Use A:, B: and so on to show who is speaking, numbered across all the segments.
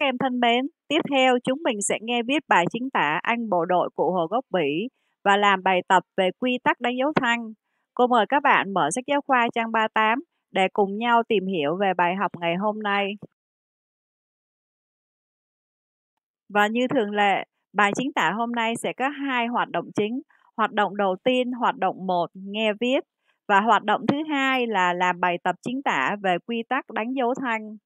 A: Các em thân mến, tiếp theo chúng mình sẽ nghe viết bài chính tả Anh bộ đội cụ Hồ gốc Bỉ và làm bài tập về quy tắc đánh dấu thăng. Cô mời các bạn mở sách giáo khoa trang 38 để cùng nhau tìm hiểu về bài học ngày hôm nay. Và như thường lệ, bài chính tả hôm nay sẽ có hai hoạt động chính. Hoạt động đầu tiên, hoạt động 1, nghe viết. Và hoạt động thứ hai là làm bài tập chính tả về quy tắc đánh dấu thanh.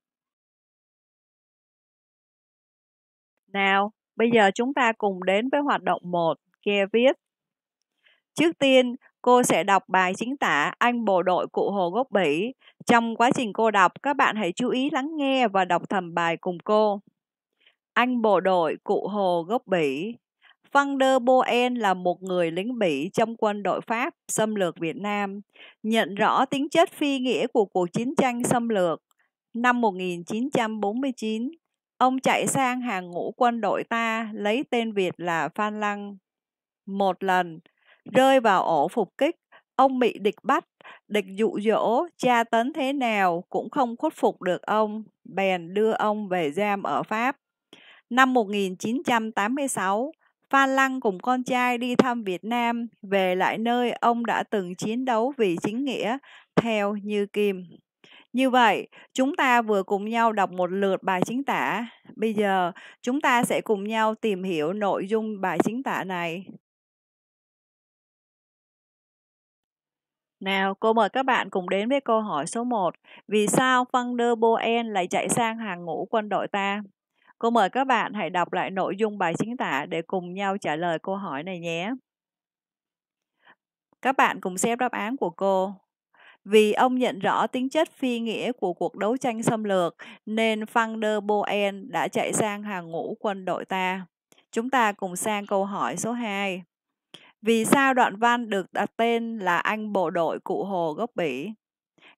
A: Nào, bây giờ chúng ta cùng đến với hoạt động 1, kia viết. Trước tiên, cô sẽ đọc bài chính tả Anh bộ đội cụ Hồ Gốc Bỉ. Trong quá trình cô đọc, các bạn hãy chú ý lắng nghe và đọc thầm bài cùng cô. Anh bộ đội cụ Hồ Gốc Bỉ Van der Boen là một người lính Bỉ trong quân đội Pháp xâm lược Việt Nam, nhận rõ tính chất phi nghĩa của cuộc chiến tranh xâm lược. Năm 1949, Ông chạy sang hàng ngũ quân đội ta lấy tên Việt là Phan Lăng. Một lần, rơi vào ổ phục kích, ông bị địch bắt, địch dụ dỗ, tra tấn thế nào cũng không khuất phục được ông, bèn đưa ông về giam ở Pháp. Năm 1986, Phan Lăng cùng con trai đi thăm Việt Nam, về lại nơi ông đã từng chiến đấu vì chính nghĩa, theo Như Kim. Như vậy, chúng ta vừa cùng nhau đọc một lượt bài chính tả. Bây giờ, chúng ta sẽ cùng nhau tìm hiểu nội dung bài chính tả này. Nào, cô mời các bạn cùng đến với câu hỏi số 1. Vì sao Van der Boen lại chạy sang hàng ngũ quân đội ta? Cô mời các bạn hãy đọc lại nội dung bài chính tả để cùng nhau trả lời câu hỏi này nhé. Các bạn cùng xem đáp án của cô. Vì ông nhận rõ tính chất phi nghĩa của cuộc đấu tranh xâm lược, nên Van der Boen đã chạy sang hàng ngũ quân đội ta. Chúng ta cùng sang câu hỏi số 2. Vì sao đoạn văn được đặt tên là Anh bộ đội cụ Hồ gốc Bỉ?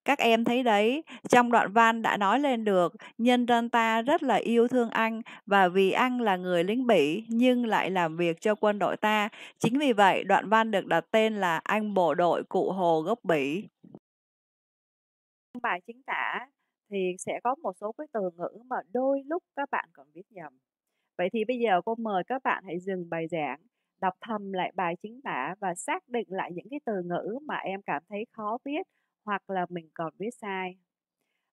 A: Các em thấy đấy, trong đoạn văn đã nói lên được nhân dân ta rất là yêu thương anh và vì anh là người lính Bỉ nhưng lại làm việc cho quân đội ta. Chính vì vậy, đoạn văn được đặt tên là Anh bộ đội cụ Hồ gốc Bỉ bài chính tả thì sẽ có một số cái từ ngữ mà đôi lúc các bạn còn viết nhầm. Vậy thì bây giờ cô mời các bạn hãy dừng bài giảng, đọc thầm lại bài chính tả và xác định lại những cái từ ngữ mà em cảm thấy khó viết hoặc là mình còn viết sai.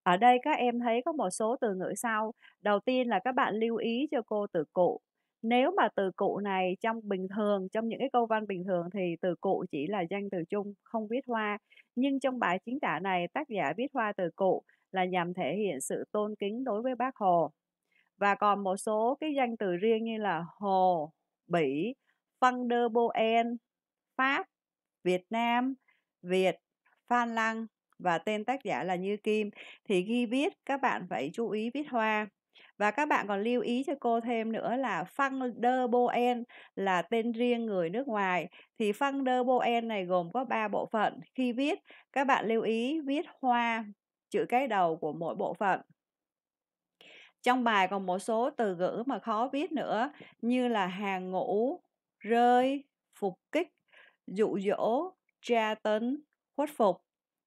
A: Ở đây các em thấy có một số từ ngữ sau. Đầu tiên là các bạn lưu ý cho cô từ cụ nếu mà từ cụ này trong bình thường trong những cái câu văn bình thường thì từ cụ chỉ là danh từ chung không viết hoa nhưng trong bài chính tả này tác giả viết hoa từ cụ là nhằm thể hiện sự tôn kính đối với bác hồ và còn một số cái danh từ riêng như là hồ bỉ van der boen pháp việt nam việt phan lăng và tên tác giả là như kim thì ghi viết các bạn phải chú ý viết hoa và các bạn còn lưu ý cho cô thêm nữa là Funderboen là tên riêng người nước ngoài thì Funderboen này gồm có 3 bộ phận khi viết các bạn lưu ý viết hoa chữ cái đầu của mỗi bộ phận trong bài còn một số từ ngữ mà khó viết nữa như là hàng ngũ rơi phục kích dụ dỗ tra tấn khuất phục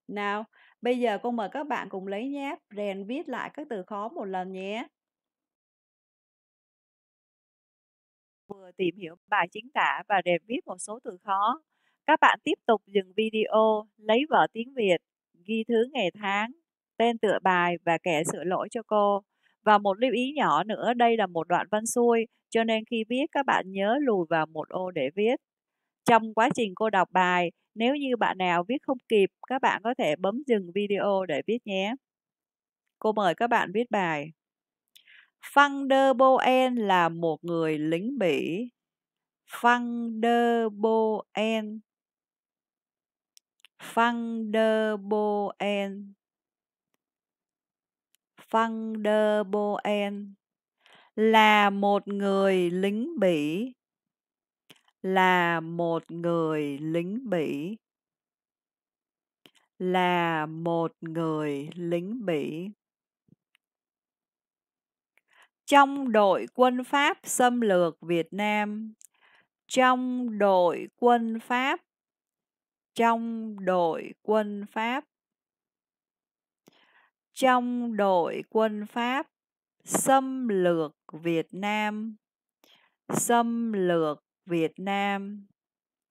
A: nào bây giờ cô mời các bạn cùng lấy nháp rèn viết lại các từ khó một lần nhé vừa tìm hiểu bài chính tả và để viết một số từ khó. Các bạn tiếp tục dừng video, lấy vở tiếng Việt, ghi thứ ngày tháng, tên tựa bài và kẻ sửa lỗi cho cô. Và một lưu ý nhỏ nữa, đây là một đoạn văn xuôi, cho nên khi viết các bạn nhớ lùi vào một ô để viết. Trong quá trình cô đọc bài, nếu như bạn nào viết không kịp, các bạn có thể bấm dừng video để viết nhé. Cô mời các bạn viết bài. Van der Boen là một người lính Bỉ. Van der Boen. Van der Boen. Van der Boen là một người lính Bỉ. Là một người lính Bỉ. Là một người lính Bỉ trong đội quân Pháp xâm lược Việt Nam trong đội quân Pháp trong đội quân Pháp trong đội quân Pháp xâm lược Việt Nam xâm lược Việt Nam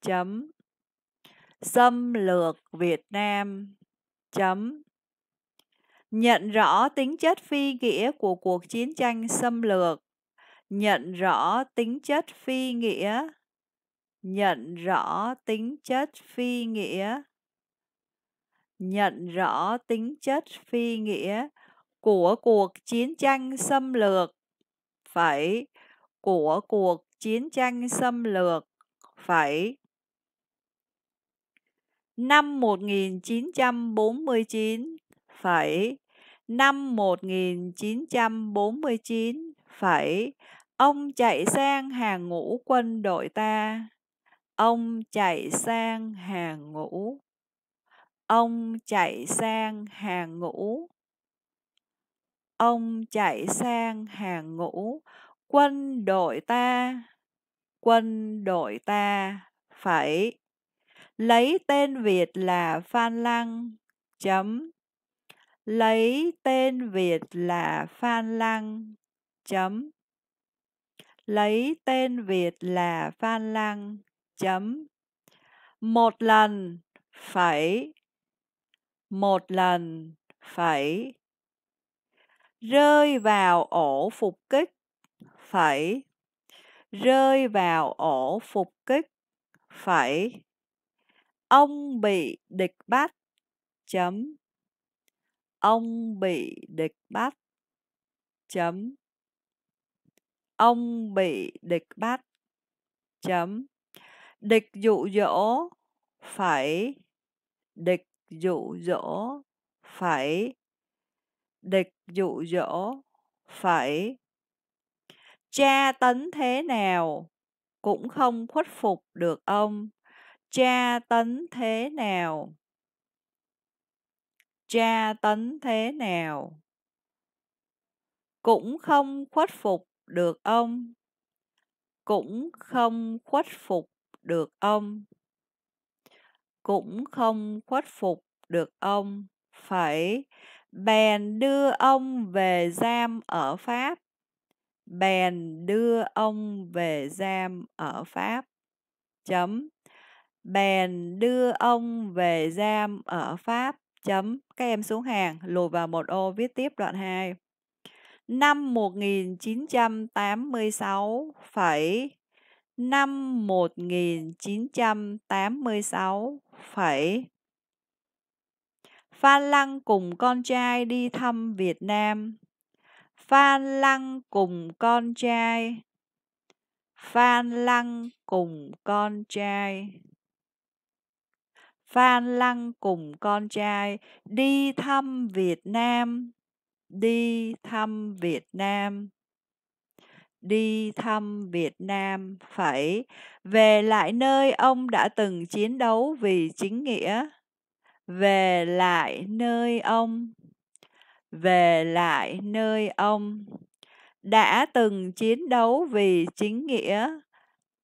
A: chấm xâm lược Việt Nam chấm nhận rõ tính chất phi nghĩa của cuộc chiến tranh xâm lược nhận rõ tính chất phi nghĩa nhận rõ tính chất phi nghĩa nhận rõ tính chất phi nghĩa của cuộc chiến tranh xâm lược phải của cuộc chiến tranh xâm lược phải năm 1949 phải năm 1949, phải ông chạy sang hàng ngũ quân đội ta. Ông chạy sang hàng ngũ. Ông chạy sang hàng ngũ. Ông chạy sang hàng ngũ quân đội ta. Quân đội ta phải lấy tên Việt là Phan Lăng chấm lấy tên Việt là Phan Lăng chấm lấy tên Việt là Phan Lăng chấm một lần phải một lần phải rơi vào ổ phục kích phải rơi vào ổ phục kích phải ông bị địch bắt chấm ông bị địch bắt chấm ông bị địch bắt chấm địch dụ dỗ phải địch dụ dỗ phải địch dụ dỗ phải cha tấn thế nào cũng không khuất phục được ông cha tấn thế nào tra tấn thế nào cũng không khuất phục được ông cũng không khuất phục được ông cũng không khuất phục được ông phải bèn đưa ông về giam ở pháp bèn đưa ông về giam ở pháp chấm bèn đưa ông về giam ở pháp Chấm. Các em xuống hàng, lùi vào một ô viết tiếp đoạn 2. Năm 1986 phẩy năm 1986 phẩy Phan Lăng cùng con trai đi thăm Việt Nam. Phan Lăng cùng con trai. Phan Lăng cùng con trai. Phan Lăng cùng con trai đi thăm Việt Nam, đi thăm Việt Nam, đi thăm Việt Nam, phải về lại nơi ông đã từng chiến đấu vì chính nghĩa, về lại nơi ông, về lại nơi ông đã từng chiến đấu vì chính nghĩa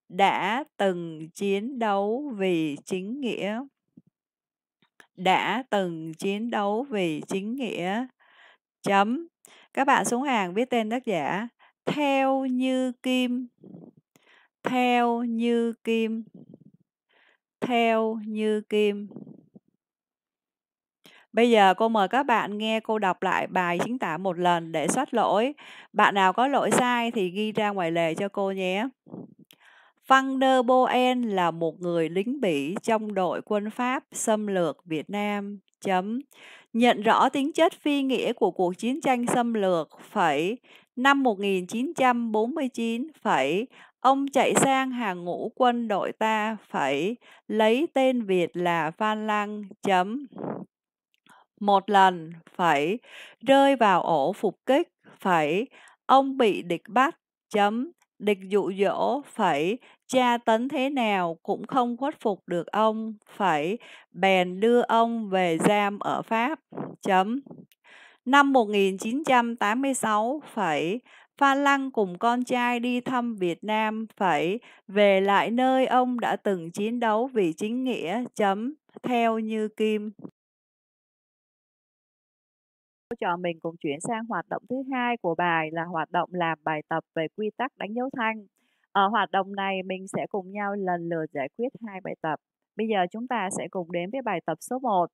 A: đã từng chiến đấu vì chính nghĩa đã từng chiến đấu vì chính nghĩa chấm các bạn xuống hàng viết tên tác giả theo như kim theo như kim theo như kim Bây giờ cô mời các bạn nghe cô đọc lại bài chính tả một lần để soát lỗi. Bạn nào có lỗi sai thì ghi ra ngoài lề cho cô nhé. Van der Boen là một người lính Bỉ trong đội quân Pháp xâm lược Việt Nam. Chấm. Nhận rõ tính chất phi nghĩa của cuộc chiến tranh xâm lược, phẩy, năm 1949, phẩy, ông chạy sang hàng ngũ quân đội ta, phẩy, lấy tên Việt là Phan Lăng, chấm. Một lần, phẩy, rơi vào ổ phục kích, phẩy, ông bị địch bắt, chấm địch dụ dỗ phải cha tấn thế nào cũng không khuất phục được ông phải bèn đưa ông về giam ở Pháp chấm năm 1986 phải Phan Lăng cùng con trai đi thăm Việt Nam phải về lại nơi ông đã từng chiến đấu vì chính nghĩa chấm theo như kim trò mình cùng chuyển sang hoạt động thứ hai của bài là hoạt động làm bài tập về quy tắc đánh dấu thanh. Ở hoạt động này mình sẽ cùng nhau lần lượt giải quyết hai bài tập. Bây giờ chúng ta sẽ cùng đến với bài tập số 1.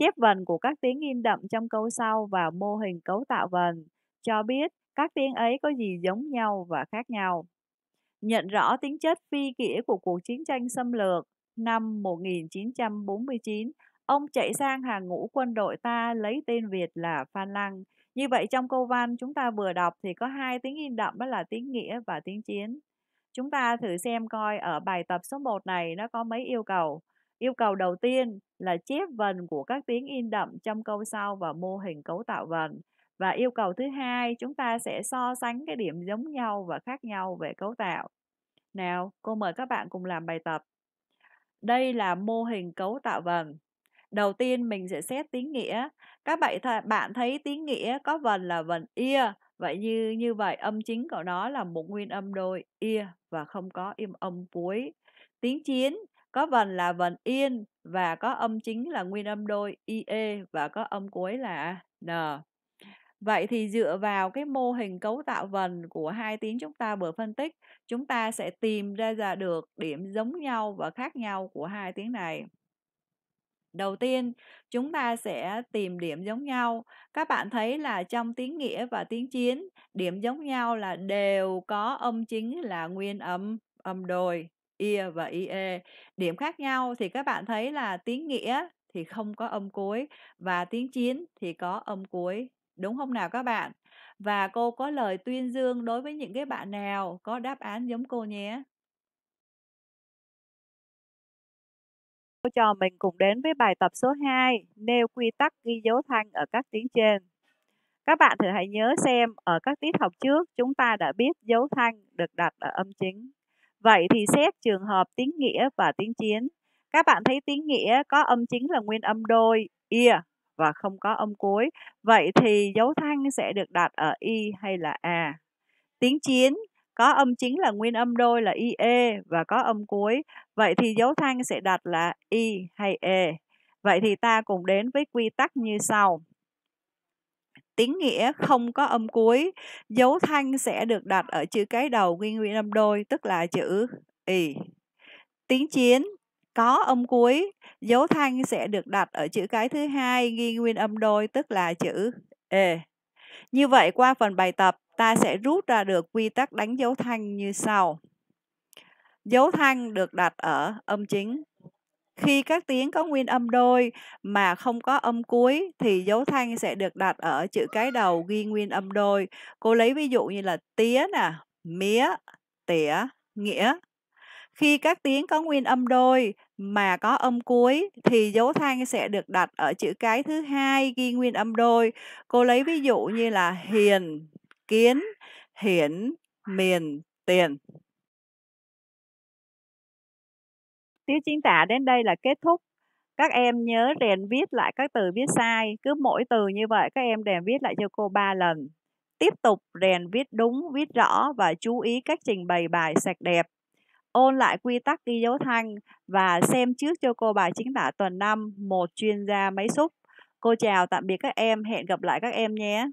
A: Chép vần của các tiếng in đậm trong câu sau vào mô hình cấu tạo vần cho biết các tiếng ấy có gì giống nhau và khác nhau. Nhận rõ tính chất phi nghĩa của cuộc chiến tranh xâm lược năm 1949 Ông chạy sang hàng ngũ quân đội ta lấy tên Việt là Phan Lăng. Như vậy trong câu văn chúng ta vừa đọc thì có hai tiếng in đậm đó là tiếng nghĩa và tiếng chiến. Chúng ta thử xem coi ở bài tập số 1 này nó có mấy yêu cầu. Yêu cầu đầu tiên là chép vần của các tiếng in đậm trong câu sau và mô hình cấu tạo vần. Và yêu cầu thứ hai chúng ta sẽ so sánh cái điểm giống nhau và khác nhau về cấu tạo. Nào, cô mời các bạn cùng làm bài tập. Đây là mô hình cấu tạo vần. Đầu tiên mình sẽ xét tiếng nghĩa. Các bạn th bạn thấy tiếng nghĩa có vần là vần ia. Vậy như như vậy âm chính của nó là một nguyên âm đôi ia và không có im âm cuối. Tiếng chiến có vần là vần yên và có âm chính là nguyên âm đôi ie và có âm cuối là n. Vậy thì dựa vào cái mô hình cấu tạo vần của hai tiếng chúng ta vừa phân tích, chúng ta sẽ tìm ra ra được điểm giống nhau và khác nhau của hai tiếng này. Đầu tiên, chúng ta sẽ tìm điểm giống nhau. Các bạn thấy là trong tiếng nghĩa và tiếng chiến, điểm giống nhau là đều có âm chính là nguyên âm, âm đồi ia và ie. Điểm khác nhau thì các bạn thấy là tiếng nghĩa thì không có âm cuối và tiếng chiến thì có âm cuối. Đúng không nào các bạn? Và cô có lời tuyên dương đối với những cái bạn nào có đáp án giống cô nhé. Cô trò mình cùng đến với bài tập số 2, nêu quy tắc ghi dấu thanh ở các tiếng trên. Các bạn thử hãy nhớ xem, ở các tiết học trước chúng ta đã biết dấu thanh được đặt ở âm chính. Vậy thì xét trường hợp tiếng nghĩa và tiếng chiến. Các bạn thấy tiếng nghĩa có âm chính là nguyên âm đôi, ia và không có âm cuối. Vậy thì dấu thanh sẽ được đặt ở y hay là a. Tiếng chiến có âm chính là nguyên âm đôi là IE và có âm cuối. Vậy thì dấu thanh sẽ đặt là I hay E. Vậy thì ta cùng đến với quy tắc như sau. Tiếng nghĩa không có âm cuối, dấu thanh sẽ được đặt ở chữ cái đầu nguyên nguyên âm đôi, tức là chữ I. Tiếng chiến có âm cuối, dấu thanh sẽ được đặt ở chữ cái thứ hai nghi nguyên âm đôi, tức là chữ E. Như vậy qua phần bài tập ta sẽ rút ra được quy tắc đánh dấu thanh như sau. Dấu thanh được đặt ở âm chính. Khi các tiếng có nguyên âm đôi mà không có âm cuối thì dấu thanh sẽ được đặt ở chữ cái đầu ghi nguyên âm đôi. Cô lấy ví dụ như là tía nè, mía, tỉa, nghĩa. Khi các tiếng có nguyên âm đôi mà có âm cuối thì dấu thanh sẽ được đặt ở chữ cái thứ hai ghi nguyên âm đôi. Cô lấy ví dụ như là hiền, kiến hiển miền tiền tiết chính tả đến đây là kết thúc các em nhớ rèn viết lại các từ viết sai cứ mỗi từ như vậy các em rèn viết lại cho cô 3 lần tiếp tục rèn viết đúng viết rõ và chú ý cách trình bày bài sạch đẹp ôn lại quy tắc ghi dấu thanh và xem trước cho cô bài chính tả tuần 5 một chuyên gia máy xúc cô chào tạm biệt các em hẹn gặp lại các em nhé